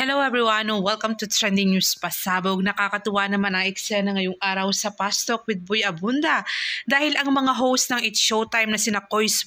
Hello everyone welcome to Trending News Pasabog. Nakakatuwa naman ang eksena ngayong araw sa Pastok with Boy Abunda dahil ang mga host ng It's Showtime na sina Coyce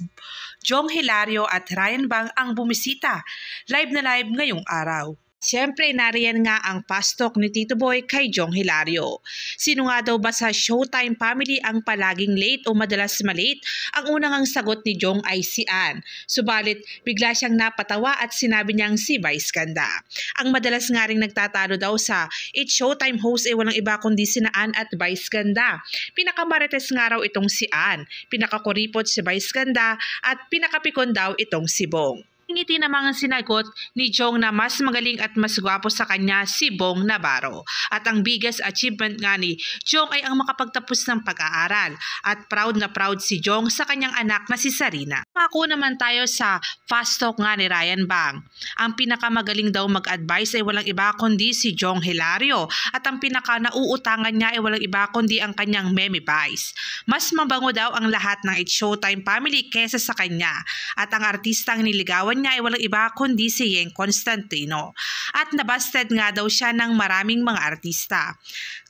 Jong Hilario at Ryan Bang ang bumisita live na live ngayong araw. Siyempre, nariyan nga ang pastok ni Tito Boy kay Jong Hilario. Sino nga daw ba sa Showtime family ang palaging late o madalas malit? Ang unang ang sagot ni Jong ay si Ann. Subalit, bigla siyang napatawa at sinabi niyang si Vice Ganda. Ang madalas nga rin nagtatalo daw sa It Showtime host ay eh, walang iba kundi si Ann at Vice Ganda. Pinakamarites nga raw itong si Ann, pinakakuripot si Vice Ganda at pinakapikon daw itong si Bong ngiti namang sinagot ni Jong na mas magaling at mas gwapo sa kanya si Bong Navarro. At ang biggest achievement nga ni Jong ay ang makapagtapos ng pag-aaral at proud na proud si Jong sa kanyang anak na si Sarina. Ako naman tayo sa fast talk nga ni Ryan Bang. Ang pinakamagaling daw mag-advise ay walang iba kundi si Jong Hilario at ang pinaka nauutangan niya ay walang iba kundi ang kanyang meme vice. Mas mabango daw ang lahat ng It Showtime family kesa sa kanya at ang artistang niligawan niya nga ay walang iba kundi si Yeng Constantino at nabasted nga daw siya ng maraming mga artista.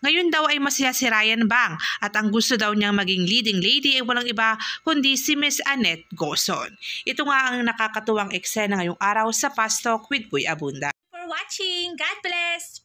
Ngayon daw ay masaya si Ryan Bang at ang gusto daw niyang maging leading lady ay walang iba kundi si Miss Annette Goson. Ito nga ang nakakatuwang eksena ngayong araw sa Fast Talk with Boy Abunda. For watching, God bless!